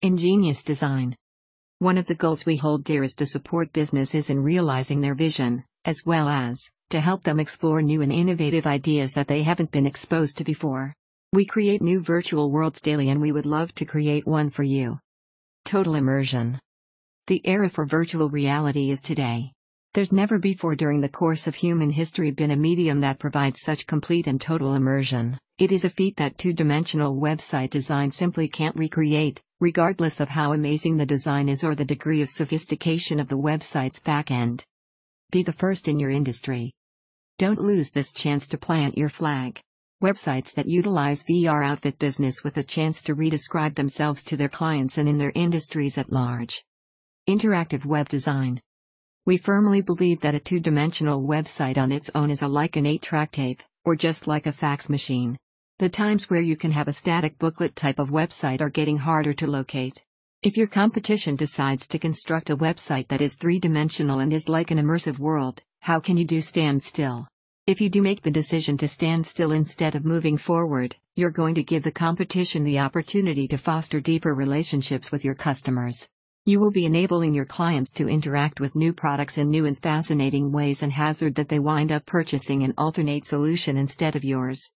Ingenious design. One of the goals we hold dear is to support businesses in realizing their vision, as well as to help them explore new and innovative ideas that they haven't been exposed to before. We create new virtual worlds daily and we would love to create one for you. Total immersion. The era for virtual reality is today. There's never before during the course of human history been a medium that provides such complete and total immersion. It is a feat that two-dimensional website design simply can't recreate, regardless of how amazing the design is or the degree of sophistication of the website's backend. Be the first in your industry. Don't lose this chance to plant your flag. Websites that utilize VR outfit business with a chance to redescribe themselves to their clients and in their industries at large. Interactive web design. We firmly believe that a two dimensional website on its own is a, like an 8 track tape, or just like a fax machine. The times where you can have a static booklet type of website are getting harder to locate. If your competition decides to construct a website that is three-dimensional and is like an immersive world, how can you do stand still? If you do make the decision to stand still instead of moving forward, you're going to give the competition the opportunity to foster deeper relationships with your customers. You will be enabling your clients to interact with new products in new and fascinating ways and hazard that they wind up purchasing an alternate solution instead of yours.